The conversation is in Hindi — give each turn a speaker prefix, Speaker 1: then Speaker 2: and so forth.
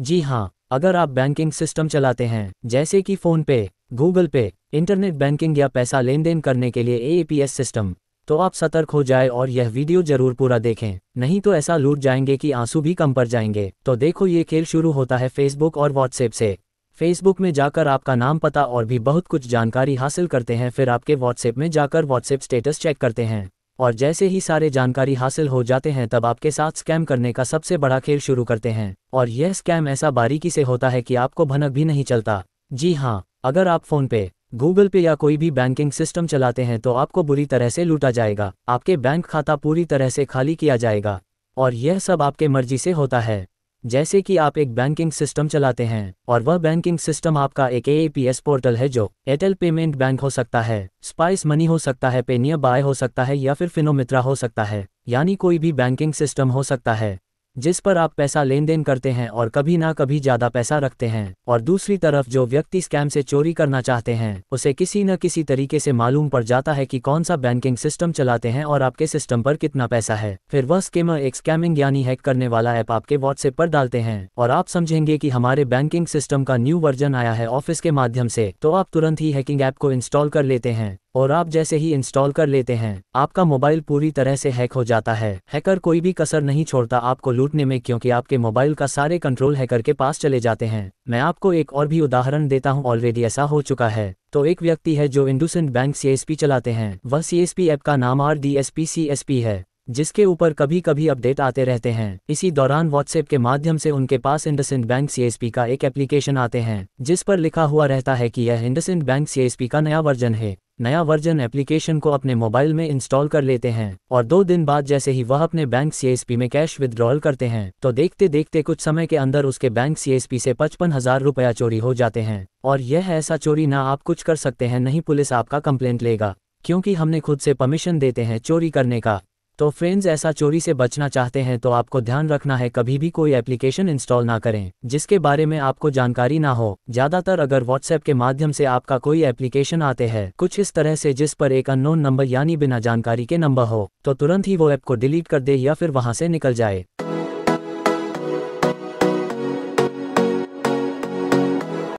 Speaker 1: जी हाँ अगर आप बैंकिंग सिस्टम चलाते हैं जैसे कि फोन पे गूगल पे इंटरनेट बैंकिंग या पैसा लेन देन करने के लिए ए सिस्टम तो आप सतर्क हो जाए और यह वीडियो जरूर पूरा देखें नहीं तो ऐसा लूट जाएंगे कि आंसू भी कम पड़ जाएंगे तो देखो ये खेल शुरू होता है फेसबुक और व्हाट्सएप से फेसबुक में जाकर आपका नाम पता और भी बहुत कुछ जानकारी हासिल करते हैं फिर आपके व्हाट्सएप में जाकर व्हाट्सएप स्टेटस चेक करते हैं और जैसे ही सारे जानकारी हासिल हो जाते हैं तब आपके साथ स्कैम करने का सबसे बड़ा खेल शुरू करते हैं और यह स्कैम ऐसा बारीकी से होता है कि आपको भनक भी नहीं चलता जी हाँ अगर आप फोन पे गूगल पे या कोई भी बैंकिंग सिस्टम चलाते हैं तो आपको बुरी तरह से लूटा जाएगा आपके बैंक खाता पूरी तरह से खाली किया जाएगा और यह सब आपके मर्जी से होता है जैसे कि आप एक बैंकिंग सिस्टम चलाते हैं और वह बैंकिंग सिस्टम आपका एक एएपीएस पोर्टल है जो एयरटेल पेमेंट बैंक हो सकता है स्पाइस मनी हो सकता है पेनिया बाय हो सकता है या फिर फिनोमित्रा हो सकता है यानी कोई भी बैंकिंग सिस्टम हो सकता है जिस पर आप पैसा लेन देन करते हैं और कभी ना कभी ज्यादा पैसा रखते हैं और दूसरी तरफ जो व्यक्ति स्कैम से चोरी करना चाहते हैं उसे किसी न किसी तरीके से मालूम पड़ जाता है कि कौन सा बैंकिंग सिस्टम चलाते हैं और आपके सिस्टम पर कितना पैसा है फिर वह स्केमर एक स्कैमिंग यानी हैक करने वाला ऐप आपके व्हाट्सएप पर डालते हैं और आप समझेंगे की हमारे बैंकिंग सिस्टम का न्यू वर्जन आया है ऑफिस के माध्यम से तो आप तुरंत ही हैकिंग ऐप को इंस्टॉल कर लेते हैं और आप जैसे ही इंस्टॉल कर लेते हैं आपका मोबाइल पूरी तरह से हैक हो जाता है हैकर कोई भी कसर नहीं छोड़ता आपको लूटने में क्योंकि आपके मोबाइल का सारे कंट्रोल हैकर के पास चले जाते हैं मैं आपको एक और भी उदाहरण देता हूँ ऑलरेडी ऐसा हो चुका है तो एक व्यक्ति है जो इंडूसेंट बैंक सी चलाते हैं वह सी ऐप का नाम आर डी है जिसके ऊपर कभी कभी अपडेट आते रहते हैं इसी दौरान व्हाट्सएप के माध्यम से उनके पास इंडसेंड बैंक सीएसपी का एक एप्लीकेशन आते हैं जिस पर लिखा हुआ रहता है कि यह इंडसेंड बैंक सीएसपी का नया वर्जन है नया वर्जन एप्लीकेशन को अपने मोबाइल में इंस्टॉल कर लेते हैं और दो दिन बाद जैसे ही वह अपने बैंक सीएसपी में कैश विद्रॉल करते हैं तो देखते देखते कुछ समय के अंदर उसके बैंक सीएसपी से पचपन हजार रुपया चोरी हो जाते हैं और यह ऐसा चोरी ना आप कुछ कर सकते हैं नहीं पुलिस आपका कंप्लेंट लेगा क्योंकि हमने खुद से परमिशन देते हैं चोरी करने का तो फ्रेंड्स ऐसा चोरी से बचना चाहते हैं तो आपको ध्यान रखना है कभी भी कोई एप्लीकेशन इंस्टॉल ना करें जिसके बारे में आपको जानकारी ना हो ज्यादातर अगर व्हाट्सएप के माध्यम से आपका कोई एप्लीकेशन आते हैं कुछ इस तरह से जिस पर एक अननोन नंबर यानी बिना जानकारी के नंबर हो तो तुरंत ही वो ऐप को डिलीट कर दे या फिर वहाँ से निकल जाए